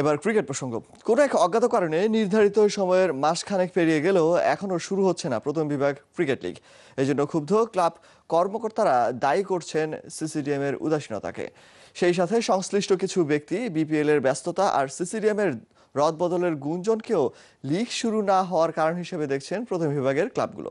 এবার ক্রিকেট প্রসঙ্গ কোনো এক অজ্ঞাত কারণে নির্ধারিত সময়ের মাসখানেক পেরিয়ে গেলেও এখনও শুরু হচ্ছে না প্রথম বিভাগ ক্রিকেট লিগ এই জন্য ক্ষুব্ধ ক্লাব কর্মকর্তারা দায়ী করছেন সিসিডিএম এর উদাসীনতাকে সেই সাথে সংশ্লিষ্ট কিছু ব্যক্তি বিপিএল এর ব্যস্ততা আর সিসিডিএম এর রদবদলের গুঞ্জনকেও লিগ শুরু না হওয়ার কারণ হিসেবে দেখছেন প্রথম বিভাগের ক্লাবগুলো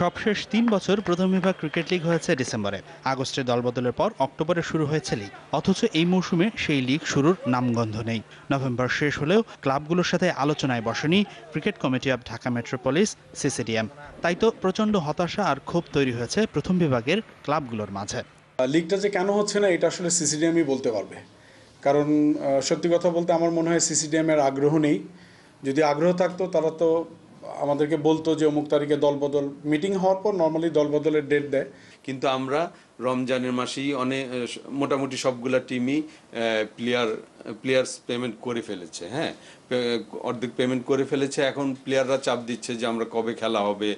সবশেষ তিন বছর প্রথম বিভাগ ক্রিকেট লিগ হয়েছে ডিসেম্বরে আগস্টে দলবদলের পর অক্টোবরে শুরু হয়েছে লিগ অথচ এই মৌসুমে সেই লিগ শুরুর নামগন্ধ নেই নভেম্বর শেষ হলেও ক্লাবগুলোর সাথে আলোচনায় বসেনি cricket committee of Dhaka metropolis CCDM তাই তো প্রচণ্ড হতাশা আর ক্ষোভ তৈরি হয়েছে প্রথম বিভাগের ক্লাবগুলোর মাঝে লিগটা যে কেন হচ্ছে না এটা আসলে সিসিডিএমই বলতে পারবে কারণ সত্যি কথা বলতে আমার মনে হয় সিসিডিএমের আগ্রহ নেই যদি আগ্রহ থাকতো তারা তো আমাদেরকে বলতো যে অমুক তারিখে দলবদল মিটিং হওয়ার পর নর্মালি দলবদলের ডেট দেয় কিন্তু আমরা রমজানের মাসেই অনেক মোটামুটি সবগুলা টিমই প্লেয়ার প্লেয়ার্স পেমেন্ট করে ফেলেছে হ্যাঁ অর্ধেক পেমেন্ট করে ফেলেছে এখন প্লেয়াররা চাপ দিচ্ছে যে আমরা কবে খেলা হবে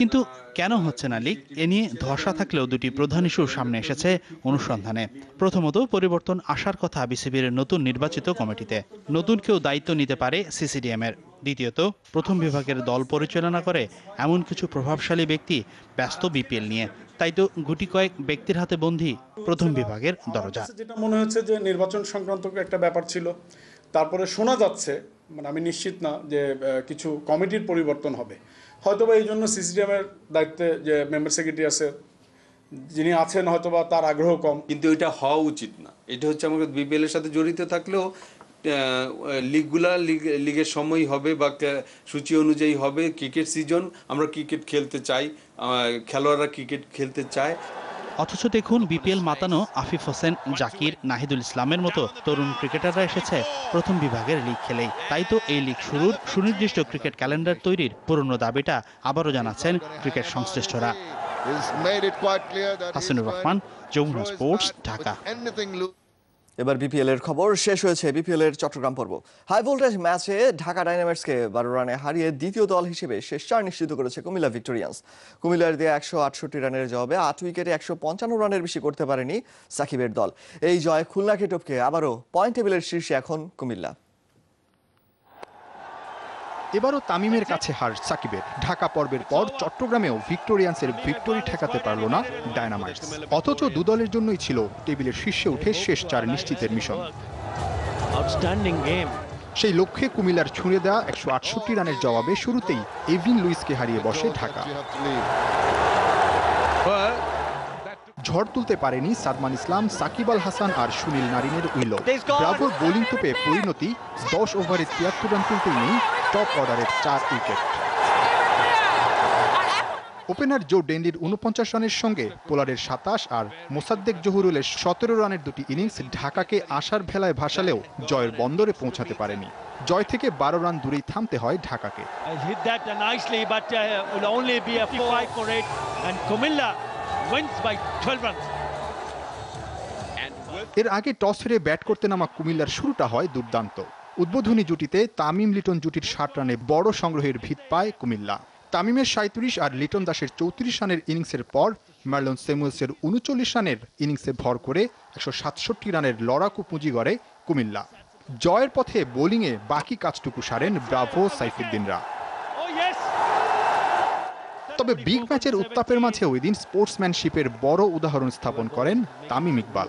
কিন্তু কেন হচ্ছে না লিগ এ নিয়ে ধসা থাকলেও দুটি প্রধান ইস্যুর সামনে এসেছে অনুসন্ধানে প্রথমত পরিবর্তন আসার কথা বিসিবির নতুন নির্বাচিত কমিটিতে নতুন কেউ দায়িত্ব নিতে পারে সিসিডিএম এর দ্বিতীয়ত প্রথম বিভাগের দল পরিচালনা করে এমন কিছু প্রভাবশালী ব্যক্তি ব্যস্ত বিপিএল নিয়ে তাই তো গুটি কয়েক ব্যক্তির হাতে বন্দী প্রথম বিভাগের দরজা যেটা মনে হচ্ছে যে নির্বাচন সংক্রান্ত একটা ব্যাপার ছিল তারপরে শোনা যাচ্ছে মানে আমি নিশ্চিত না যে কিছু কমিটির পরিবর্তন হবে হয়তোবা এই জন্য সিসিডিএমের দায়িত্বে যে মেম্বার সেক্রেটারি আছে যিনি আছেন হয়তোবা তার আগ্রহ কম কিন্তু এটা হওয়া উচিত না এটা হচ্ছে আমাকে বিপিএল এর সাথে জড়িত থাকলেও লিগগুলা লিগ লিগের সময় হবে বা সূচি অনুযায়ী হবে ক্রিকেট সিজন আমরা ক্রিকেট খেলতে চাই খেলোয়াড়রা ক্রিকেট খেলতে চায় অথচ দেখুন বিপিএল মাতানো আফিফ হোসেন জাকির নাহিদুল ইসলামের মতো তরুণ ক্রিকেটাররা এসেছে প্রথম বিভাগের লিগ খেলেই তাই তো এই লিগ শুরুর সুনির্দিষ্ট ক্রিকেট ক্যালেন্ডার তৈরির পুরনো দাবিটা আবারও জানাচ্ছেন ক্রিকেট সংশ্লিষ্টরা হাসিনুর রহমান যমুনা স্পোর্টস ঢাকা এবার বিপিএল এর খবর শেষ হয়েছে বিপিএল এর চট্টগ্রাম পর্ব হাই ভোল্টেজ ম্যাচে ঢাকা কে বারো রানে হারিয়ে দ্বিতীয় দল হিসেবে শেষ চার নিশ্চিত করেছে কুমিল্লা ভিক্টোরিয়ান্স কুমিল্লার দিয়ে একশো আটষট্টি রানের জবাবে আট উইকেটে একশো পঞ্চান্ন রানের বেশি করতে পারেনি সাকিবের দল এই জয় খুলনাকে টপকে আবারও পয়েন্ট টেবিলের শীর্ষে এখন কুমিল্লা এবারও তামিমের আচ্ছা। কাছে হার সাকিবের ঢাকা পর্বের পর চট্টগ্রামেও ভিক্টোরিয়ান্সের ভিক্টোরি ঠেকাতে পারল না ডায়নামাইটস অথচ দুদলের জন্যই ছিল টেবিলের শীর্ষে উঠে শেষ চার নিশ্চিতের মিশন সেই লক্ষ্যে কুমিল্লার ছুঁড়ে দেওয়া একশো আটষট্টি রানের জবাবে শুরুতেই এভিন লুইসকে হারিয়ে বসে ঢাকা ঝড় তুলতে পারেনি সাদমান ইসলাম সাকিব আল হাসান আর সুনীল নারিনের উইলো ব্রাভোর বোলিং তোপে পরিণতি দশ ওভারে তিয়াত্তর রান তুলতেই নেই টপ অর্ডারের চার উইকেট ওপেনার জো ডেন্ডির উনপঞ্চাশ রানের সঙ্গে পোলারের সাতাশ আর মোসাদ্দেক জহুরুলের সতেরো রানের দুটি ইনিংস ঢাকাকে আশার ভেলায় ভাসালেও জয়ের বন্দরে পৌঁছাতে পারেনি জয় থেকে বারো রান দূরেই থামতে হয় ঢাকাকে uh, এর আগে টস হেরে ব্যাট করতে নামা কুমিল্লার শুরুটা হয় দুর্দান্ত উদ্বোধনী জুটিতে তামিম লিটন জুটির ষাট রানে বড় সংগ্রহের ভিত পায় কুমিল্লা তামিমের সাঁত্রিশ আর লিটন দাসের চৌত্রিশ রানের ইনিংসের পর মার্লন সেমুয়েলসের উনচল্লিশ রানের ইনিংসে ভর করে একশো সাতষট্টি রানের লড়াকু পুঁজি গড়ে কুমিল্লা জয়ের পথে বোলিংয়ে বাকি কাজটুকু সারেন ব্রাভো সাইফুদ্দিনরা তবে বিগ ম্যাচের উত্তাপের মাঝে ওই দিন স্পোর্টসম্যানশিপের বড় উদাহরণ স্থাপন করেন তামিম ইকবাল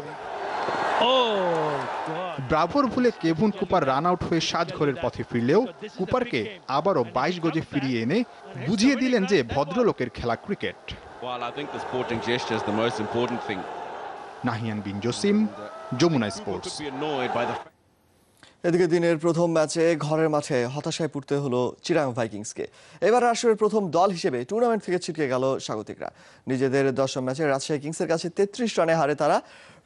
ব্রাভোর ভুলে কেভুন কুপার রান আউট হয়ে সাজঘরের পথে ফিরলেও কুপারকে আবারও বাইশ গজে ফিরিয়ে এনে বুঝিয়ে দিলেন যে ভদ্রলোকের খেলা ক্রিকেট নাহিয়ান বিন জসিম যমুনা স্পোর্টস এদিকে দিনের প্রথম ম্যাচে ঘরের মাঠে হতাশায় পড়তে হলো চিরাং ভাইকিংসকে এবার আসরের প্রথম দল হিসেবে টুর্নামেন্ট থেকে ছিটকে গেল স্বাগতিকরা নিজেদের দশম ম্যাচে রাজশাহী কিংসের কাছে তেত্রিশ রানে হারে তারা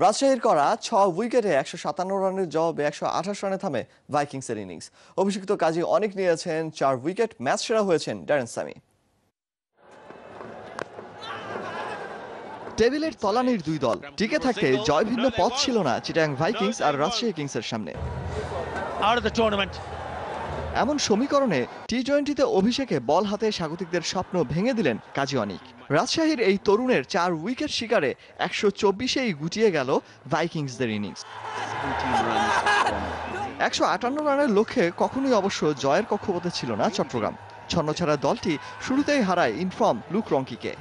রাজশাহীর করা ছ উইকেটে একশো সাতান্ন রানের জবাবে একশো আঠাশ রানে থামে ভাইকিংসের ইনিংস অভিষিক্ত কাজী অনেক নিয়েছেন চার উইকেট ম্যাচ সেরা হয়েছেন ড্যারেন সামি টেবিলের তলানির দুই দল টিকে থাকতে ভিন্ন পথ ছিল না চিটাং ভাইকিংস আর রাজশাহী কিংসের সামনে out of the এমন সমীকরণে টি টোয়েন্টিতে অভিষেকে বল হাতে স্বাগতিকদের স্বপ্ন ভেঙে দিলেন কাজী অনিক রাজশাহীর এই তরুণের চার উইকেট শিকারে একশো চব্বিশেই গুটিয়ে গেল ভাইকিংসদের ইনিংস একশো আটান্ন রানের লক্ষ্যে কখনোই অবশ্য জয়ের কক্ষপথে ছিল না চট্টগ্রাম ছন্নছাড়া দলটি শুরুতেই হারায় ইনফর্ম লুক রঙ্কিকে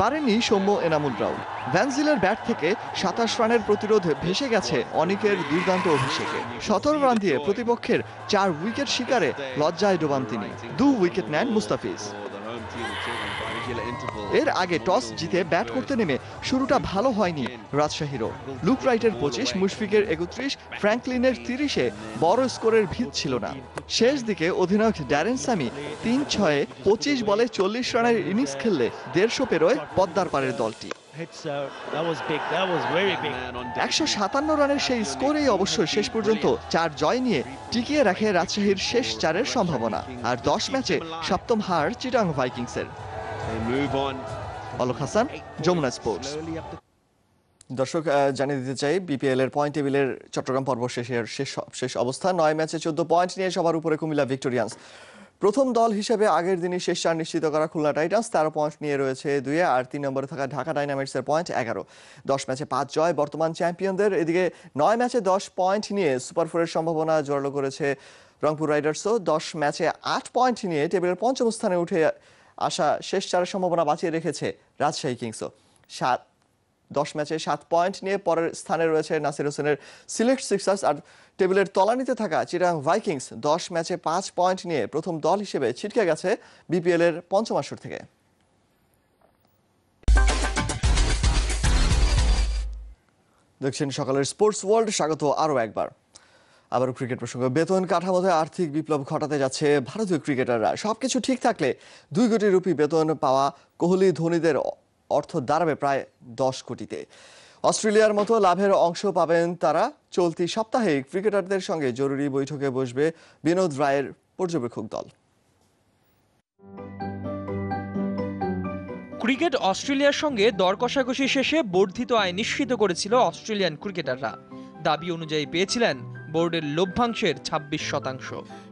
পারেননি সৌম্য এনামুল রাউল ভ্যানজিলের ব্যাট থেকে সাতাশ রানের প্রতিরোধ ভেসে গেছে অনেকের দুর্দান্ত অভিষেকে সতেরো রান দিয়ে প্রতিপক্ষের চার উইকেট শিকারে লজ্জায় ডোবান তিনি দু উইকেট নেন মুস্তাফিজ এর আগে টস জিতে ব্যাট করতে নেমে শুরুটা ভালো হয়নি রাজশাহীরও লুক রাইটের পঁচিশ মুশফিকের একত্রিশ ফ্র্যাঙ্কলিনের তিরিশে বড় স্কোরের ভিত ছিল না শেষ দিকে অধিনায়ক ড্যারেন সামি তিন ছয়ে পঁচিশ বলে চল্লিশ রানের ইনিংস খেললে দেড়শো পেরোয় পদ্মার পারের দলটি uh, একশো সাতান্ন রানের সেই স্কোরেই অবশ্য শেষ পর্যন্ত চার জয় নিয়ে টিকিয়ে রাখে রাজশাহীর শেষ চারের সম্ভাবনা আর দশ ম্যাচে সপ্তম হার চিটাং ভাইকিংসের অলক হাসান যমুনা স্পোর্টস দর্শক জানিয়ে দিতে চাই বিপিএল এর পয়েন্ট টেবিলের চট্টগ্রাম পর্ব শেষের শেষ শেষ অবস্থা নয় ম্যাচে চোদ্দ পয়েন্ট নিয়ে সবার উপরে কুমিল্লা ভিক্টোরিয়ান্স প্রথম দল হিসেবে আগের দিনই শেষ চার নিশ্চিত করা খুলনা টাইটান্স তেরো পয়েন্ট নিয়ে রয়েছে দুয়ে আর তিন নম্বরে থাকা ঢাকা এর পয়েন্ট এগারো দশ ম্যাচে পাঁচ জয় বর্তমান চ্যাম্পিয়নদের এদিকে নয় ম্যাচে দশ পয়েন্ট নিয়ে সুপার ফোরের সম্ভাবনা জোরালো করেছে রংপুর রাইডার্সও দশ ম্যাচে আট পয়েন্ট নিয়ে টেবিলের পঞ্চম স্থানে উঠে আসা শেষ চারের সম্ভাবনা বাঁচিয়ে রেখেছে রাজশাহী কিংসও সাত দশ ম্যাচে সাত পয়েন্ট নিয়ে পরের স্থানে রয়েছে নাসির হোসেনের সিলেক্ট সিক্সার্স আর টেবিলের তলানিতে থাকা চিরাং ভাইকিংস দশ ম্যাচে পাঁচ পয়েন্ট নিয়ে প্রথম দল হিসেবে ছিটকে গেছে বিপিএল এর পঞ্চম আসর থেকে দেখছেন সকালের স্পোর্টস ওয়ার্ল্ড স্বাগত আরও একবার আবার ক্রিকেট প্রসঙ্গে বেতন কাঠামোতে আর্থিক বিপ্লব ঘটাতে যাচ্ছে ভারতীয় ক্রিকেটাররা সবকিছু ঠিক থাকলে দুই কোটি রুপি বেতন পাওয়া কোহলি ধোনিদের অর্থ দাঁড়াবে প্রায় দশ কোটিতে অস্ট্রেলিয়ার মতো লাভের অংশ পাবেন তারা চলতি সপ্তাহে ক্রিকেটারদের সঙ্গে জরুরি বৈঠকে বসবে বিনোদ রায়ের পর্যবেক্ষক দল ক্রিকেট অস্ট্রেলিয়ার সঙ্গে দর কষাকষি শেষে বর্ধিত আয় নিশ্চিত করেছিল অস্ট্রেলিয়ান ক্রিকেটাররা দাবি অনুযায়ী পেয়েছিলেন বোর্ডের লভ্যাংশের ২৬ শতাংশ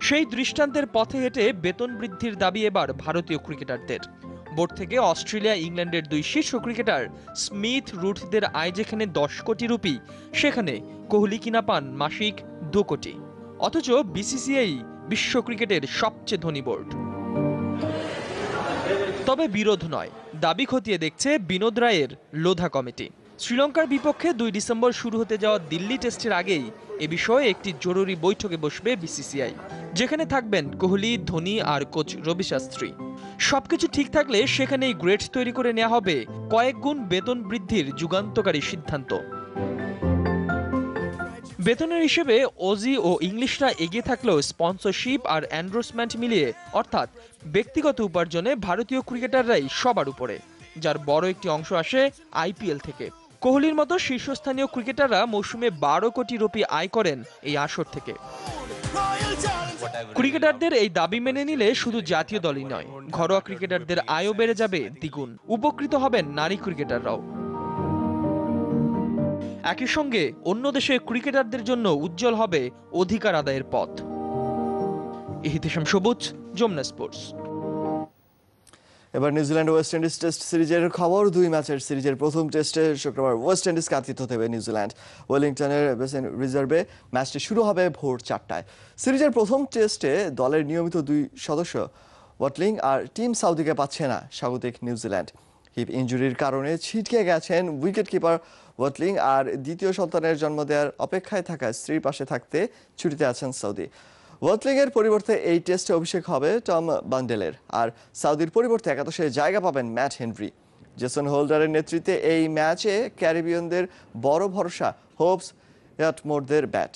সেই দৃষ্টান্তের পথে হেঁটে বেতন বৃদ্ধির দাবি এবার ভারতীয় ক্রিকেটারদের বোর্ড থেকে অস্ট্রেলিয়া ইংল্যান্ডের দুই শীর্ষ ক্রিকেটার স্মিথ রুটদের আয় যেখানে দশ কোটি রুপি সেখানে কোহলি কিনা পান মাসিক দু কোটি অথচ বিসিসিআই বিশ্ব ক্রিকেটের সবচেয়ে ধনী বোর্ড তবে বিরোধ নয় দাবি খতিয়ে দেখছে বিনোদ রায়ের লোধা কমিটি শ্রীলঙ্কার বিপক্ষে দুই ডিসেম্বর শুরু হতে যাওয়া দিল্লি টেস্টের আগেই এ বিষয়ে একটি জরুরি বৈঠকে বসবে বিসিসিআই যেখানে থাকবেন কোহলি ধোনি আর কোচ রবি শাস্ত্রী সবকিছু ঠিক থাকলে সেখানেই গ্রেড তৈরি করে নেওয়া হবে কয়েক গুণ বেতন বৃদ্ধির যুগান্তকারী সিদ্ধান্ত বেতনের হিসেবে ওজি ও ইংলিশরা এগিয়ে থাকলেও স্পন্সরশিপ আর অ্যান্ড্রোসমেন্ট মিলিয়ে অর্থাৎ ব্যক্তিগত উপার্জনে ভারতীয় ক্রিকেটাররাই সবার উপরে যার বড় একটি অংশ আসে আইপিএল থেকে কোহলির মতো শীর্ষস্থানীয় ক্রিকেটাররা মৌসুমে বারো কোটি রুপি আয় করেন এই আসর থেকে ক্রিকেটারদের এই দাবি মেনে নিলে শুধু জাতীয় দলই নয় ঘরোয়া ক্রিকেটারদের আয়ও বেড়ে যাবে দ্বিগুণ উপকৃত হবেন নারী ক্রিকেটাররাও একই সঙ্গে অন্য দেশের ক্রিকেটারদের জন্য উজ্জ্বল হবে অধিকার আদায়ের পথ ইহিতেশম সবুজ যমুনা স্পোর্টস এবার নিউজিল্যান্ড ওয়েস্ট ইন্ডিজ টেস্ট সিরিজের খবর দুই ম্যাচের সিরিজের প্রথম টেস্টে শুক্রবার ওয়েস্ট ইন্ডিজ কাঁথিত হবে নিউজিল্যান্ড ওয়েলিংটনের বেসেন রিজার্ভে ম্যাচটি শুরু হবে ভোর চারটায় সিরিজের প্রথম টেস্টে দলের নিয়মিত দুই সদস্য ওয়াটলিং আর টিম সাউদিকে পাচ্ছে না স্বাগতিক নিউজিল্যান্ড হিপ ইঞ্জুরির কারণে ছিটকে গেছেন উইকেট কিপার ওয়াটলিং আর দ্বিতীয় সন্তানের জন্ম দেওয়ার অপেক্ষায় থাকা স্ত্রীর পাশে থাকতে ছুটিতে আছেন সৌদি ওয়ার্ল্ড পরিবর্তে এই টেস্টে অভিষেক হবে টম বান্ডেলের আর সাউদির পরিবর্তে একাদশে জায়গা পাবেন ম্যাট হেনরি জেসন হোল্ডারের নেতৃত্বে এই ম্যাচে ক্যারিবিয়ানদের বড় ভরসা হোপস অ্যাটমোরদের ব্যাট